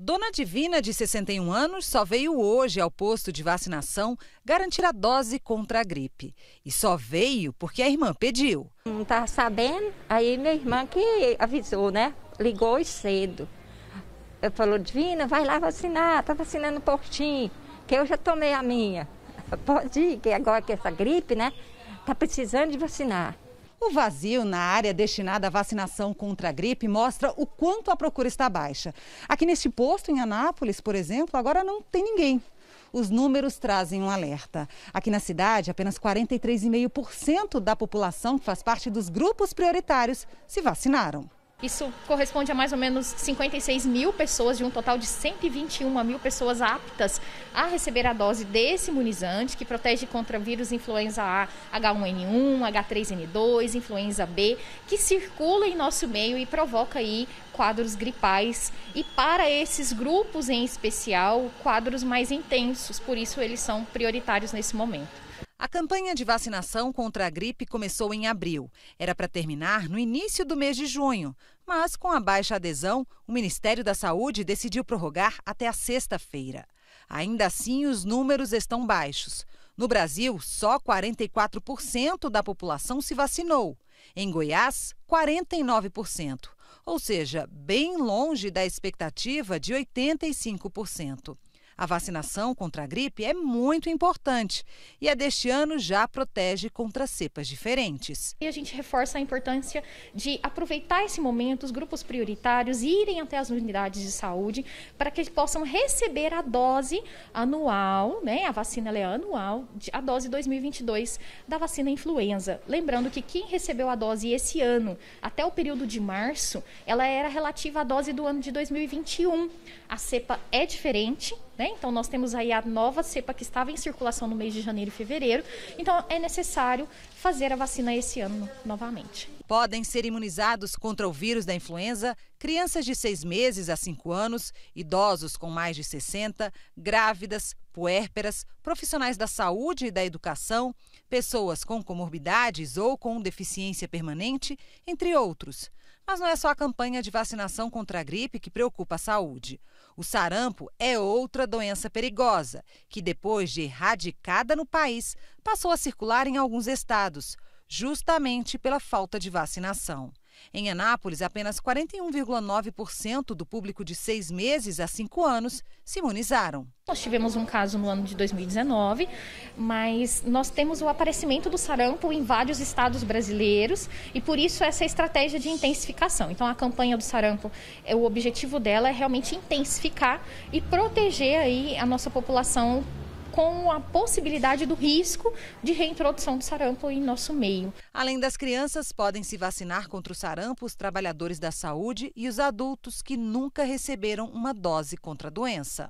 Dona Divina, de 61 anos, só veio hoje ao posto de vacinação garantir a dose contra a gripe. E só veio porque a irmã pediu. Não estava tá sabendo, aí minha irmã que avisou, né? Ligou cedo. Eu falou, Divina, vai lá vacinar, tá vacinando o portinho, que eu já tomei a minha. Pode ir, que agora que essa gripe, né? Tá precisando de vacinar. O vazio na área destinada à vacinação contra a gripe mostra o quanto a procura está baixa. Aqui neste posto, em Anápolis, por exemplo, agora não tem ninguém. Os números trazem um alerta. Aqui na cidade, apenas 43,5% da população que faz parte dos grupos prioritários se vacinaram. Isso corresponde a mais ou menos 56 mil pessoas, de um total de 121 mil pessoas aptas a receber a dose desse imunizante, que protege contra vírus influenza A, H1N1, H3N2, influenza B, que circula em nosso meio e provoca aí quadros gripais e para esses grupos em especial, quadros mais intensos, por isso eles são prioritários nesse momento. A campanha de vacinação contra a gripe começou em abril. Era para terminar no início do mês de junho, mas com a baixa adesão, o Ministério da Saúde decidiu prorrogar até a sexta-feira. Ainda assim, os números estão baixos. No Brasil, só 44% da população se vacinou. Em Goiás, 49%, ou seja, bem longe da expectativa de 85%. A vacinação contra a gripe é muito importante e a deste ano já protege contra cepas diferentes. E a gente reforça a importância de aproveitar esse momento, os grupos prioritários irem até as unidades de saúde para que eles possam receber a dose anual, né? A vacina é anual, a dose 2022 da vacina influenza. Lembrando que quem recebeu a dose esse ano, até o período de março, ela era relativa à dose do ano de 2021. A cepa é diferente, né? Então, nós temos aí a nova cepa que estava em circulação no mês de janeiro e fevereiro. Então, é necessário fazer a vacina esse ano novamente. Podem ser imunizados contra o vírus da influenza crianças de 6 meses a 5 anos, idosos com mais de 60, grávidas, puérperas, profissionais da saúde e da educação, pessoas com comorbidades ou com deficiência permanente, entre outros. Mas não é só a campanha de vacinação contra a gripe que preocupa a saúde. O sarampo é outra doença perigosa, que depois de erradicada no país, passou a circular em alguns estados, justamente pela falta de vacinação. Em Anápolis, apenas 41,9% do público de seis meses a cinco anos se imunizaram. Nós tivemos um caso no ano de 2019, mas nós temos o aparecimento do sarampo em vários estados brasileiros e por isso essa estratégia de intensificação. Então a campanha do sarampo, é, o objetivo dela é realmente intensificar e proteger aí a nossa população com a possibilidade do risco de reintrodução do sarampo em nosso meio. Além das crianças, podem se vacinar contra o sarampo os trabalhadores da saúde e os adultos que nunca receberam uma dose contra a doença.